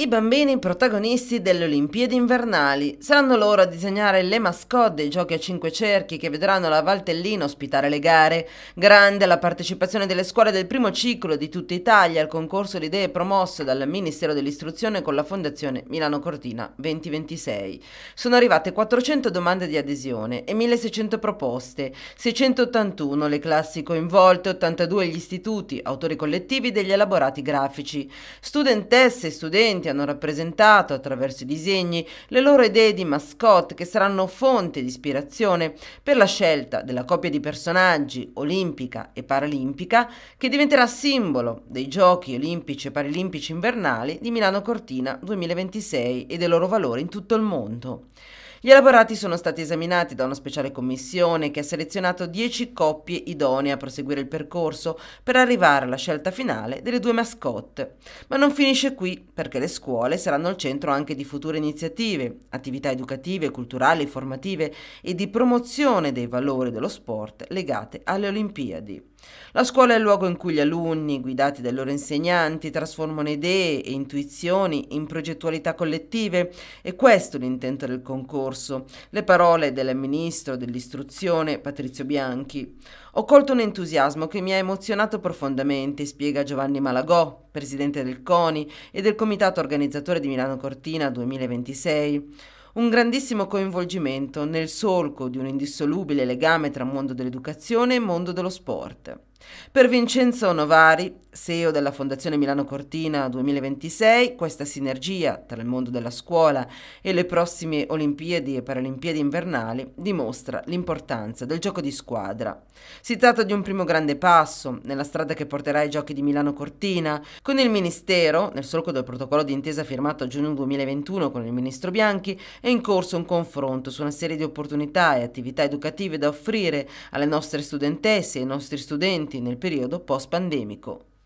I bambini protagonisti delle Olimpiadi invernali saranno loro a disegnare le mascotte dei giochi a cinque cerchi che vedranno la Valtellina ospitare le gare. Grande la partecipazione delle scuole del primo ciclo di tutta Italia al concorso di idee promosso dal Ministero dell'Istruzione con la Fondazione Milano Cortina 2026. Sono arrivate 400 domande di adesione e 1600 proposte, 681 le classi coinvolte, 82 gli istituti, autori collettivi degli elaborati grafici. Studentesse e studenti studenti hanno rappresentato attraverso i disegni le loro idee di mascotte che saranno fonte di ispirazione per la scelta della coppia di personaggi olimpica e paralimpica che diventerà simbolo dei giochi olimpici e paralimpici invernali di Milano Cortina 2026 e dei loro valori in tutto il mondo. Gli elaborati sono stati esaminati da una speciale commissione che ha selezionato 10 coppie idonee a proseguire il percorso per arrivare alla scelta finale delle due mascotte. Ma non finisce qui, perché le scuole saranno al centro anche di future iniziative, attività educative, culturali, formative e di promozione dei valori dello sport legate alle Olimpiadi. La scuola è il luogo in cui gli alunni, guidati dai loro insegnanti, trasformano idee e intuizioni in progettualità collettive e questo è l'intento del concorso. Le parole del ministro dell'istruzione Patrizio Bianchi. Ho colto un entusiasmo che mi ha emozionato profondamente, spiega Giovanni Malagò, presidente del CONI e del comitato organizzatore di Milano Cortina 2026 un grandissimo coinvolgimento nel solco di un indissolubile legame tra mondo dell'educazione e mondo dello sport. Per Vincenzo Novari, CEO della Fondazione Milano Cortina 2026, questa sinergia tra il mondo della scuola e le prossime Olimpiadi e Paralimpiadi invernali dimostra l'importanza del gioco di squadra. Si tratta di un primo grande passo nella strada che porterà ai giochi di Milano Cortina, con il Ministero, nel solco del protocollo di intesa firmato a giugno 2021 con il Ministro Bianchi, è in corso un confronto su una serie di opportunità e attività educative da offrire alle nostre studentesse e ai nostri studenti conti nel periodo post-pandemico.